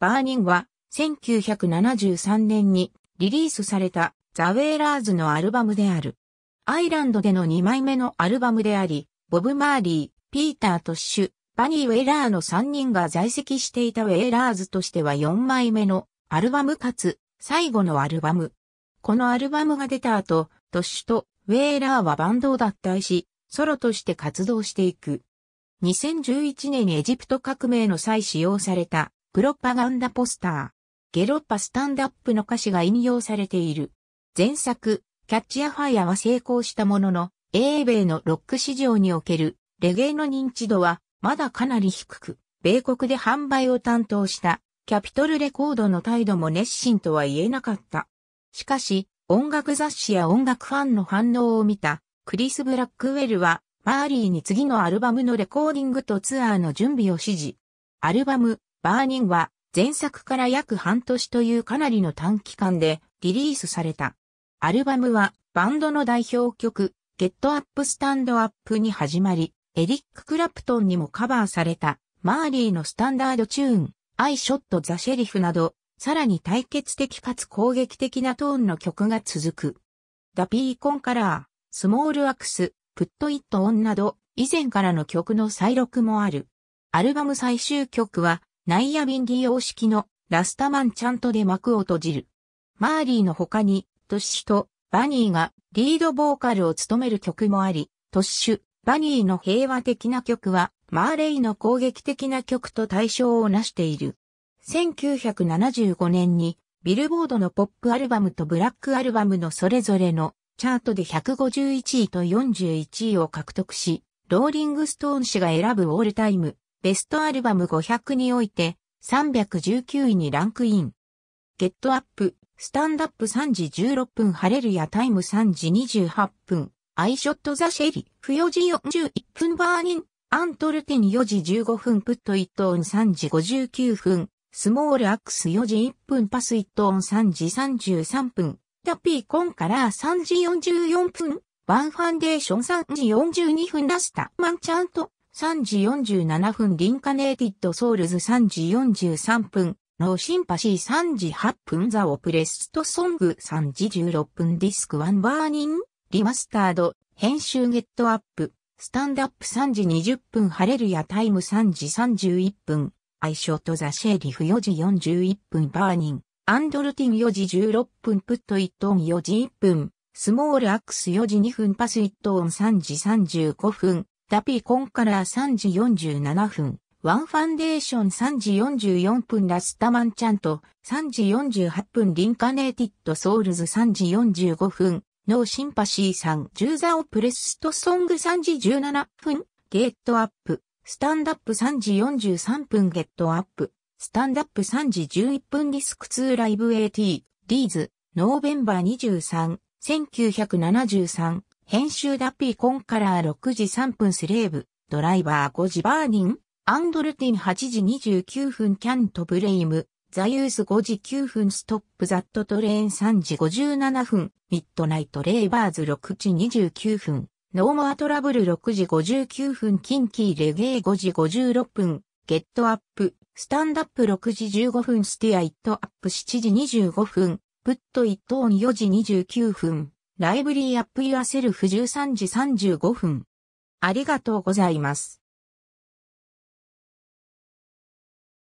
バーニンは1973年にリリースされたザ・ウェイラーズのアルバムである。アイランドでの2枚目のアルバムであり、ボブ・マーリー、ピーター・トッシュ、バニー・ウェイラーの3人が在籍していたウェイラーズとしては4枚目のアルバムかつ最後のアルバム。このアルバムが出た後、トッシュとウェイラーはバンドを脱退し、ソロとして活動していく。2011年にエジプト革命の際使用されたプロパガンダポスター、ゲロッパスタンドアップの歌詞が引用されている。前作、キャッチアファイアは成功したものの、英米のロック市場におけるレゲエの認知度はまだかなり低く、米国で販売を担当したキャピトルレコードの態度も熱心とは言えなかった。しかし、音楽雑誌や音楽ファンの反応を見たクリス・ブラックウェルはマーリーに次のアルバムのレコーディングとツアーの準備を指示。アルバム、バーニンは前作から約半年というかなりの短期間でリリースされた。アルバムはバンドの代表曲、ゲットアップスタンドアップに始まり、エリック・クラプトンにもカバーされた、マーリーのスタンダードチューン、アイショット・ザ・シェリフなど、さらに対決的かつ攻撃的なトーンの曲が続く。ダ・ピーコン・カラー、スモール・アクス、プット・イット・オンなど、以前からの曲の再録もある。アルバム最終曲は、ナイアビンディ様式のラスタマンチャントで幕を閉じる。マーリーの他に、トッシュとバニーがリードボーカルを務める曲もあり、トッシュ、バニーの平和的な曲は、マーレイの攻撃的な曲と対象をなしている。1975年に、ビルボードのポップアルバムとブラックアルバムのそれぞれのチャートで151位と41位を獲得し、ローリングストーン氏が選ぶオールタイムベストアルバム500において319位にランクイン。ゲットアップ、スタンダップ3時16分、ハレルヤタイム3時28分、アイショットザシェリフ4時41分、バーニン、アントルティン4時15分、プットイットオン3時59分、スモールアックス4時1分、パスイットオン3時33分、ダピーコンカラー3時44分、ワンファンデーション3時42分、ラスタマンチャント。3時47分リンカネーティッドソウルズ3時43分、ローシンパシー3時8分ザオプレストソング3時16分ディスクワンバーニンリマスタード編集ゲットアップスタンドアップ3時20分ハレルヤタイム3時31分アイショットザシェリフ4時41分バーニンアンドルティン4時16分プットイットオン4時1分スモールアックス4時2分パスイットオン3時35分ダピーコンカラー3時47分、ワンファンデーション3時44分ラスタマンチャント、3時48分リンカネーティッドソウルズ3時45分、ノーシンパシーさん、ジューザオプレストソング3時17分、ゲットアップ、スタンダップ3時43分ゲットアップ、スタンダップ3時11分ディスク2ライブ AT、リーズ、ノーベンバー23、1973、編集ダピーコンカラー6時3分スレーブ、ドライバー5時バーニン、アンドルティン8時29分キャントブレイム、ザユース5時9分ストップザットトレーン3時57分、ミッドナイトレイバーズ6時29分、ノーモアトラブル6時59分キンキーレゲー5時56分、ゲットアップ、スタンダップ6時15分スティアイットアップ7時25分、プットイットオン4時29分。ライブリーアップユアセルフ13時35分。ありがとうございます。